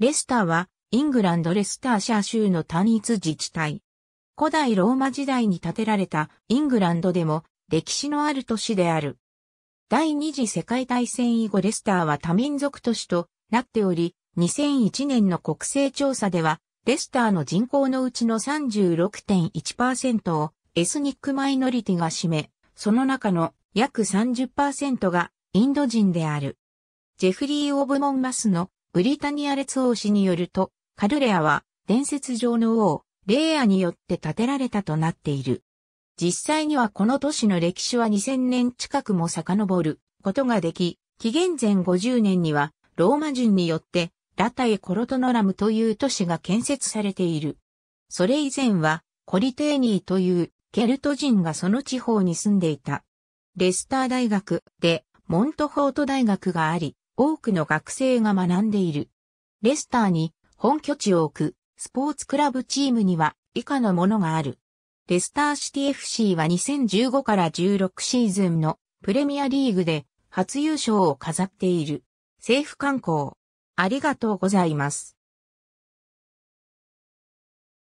レスターは、イングランドレスターシャー州の単一自治体。古代ローマ時代に建てられたイングランドでも歴史のある都市である。第二次世界大戦以後レスターは多民族都市となっており、2001年の国勢調査では、レスターの人口のうちの36.1%をエスニックマイノリティが占め、その中の約30%がインド人である。ジェフリー・オブ・モンマスのブリタニア列王氏によると、カルレアは伝説上の王、レイアによって建てられたとなっている。実際にはこの都市の歴史は2000年近くも遡ることができ、紀元前50年にはローマ人によってラタイ・コロトノラムという都市が建設されている。それ以前はコリテーニーというケルト人がその地方に住んでいた。レスター大学でモントホート大学があり、多くの学生が学んでいる。レスターに本拠地を置くスポーツクラブチームには以下のものがある。レスターシティ FC は2015から16シーズンのプレミアリーグで初優勝を飾っている。政府観光。ありがとうございます。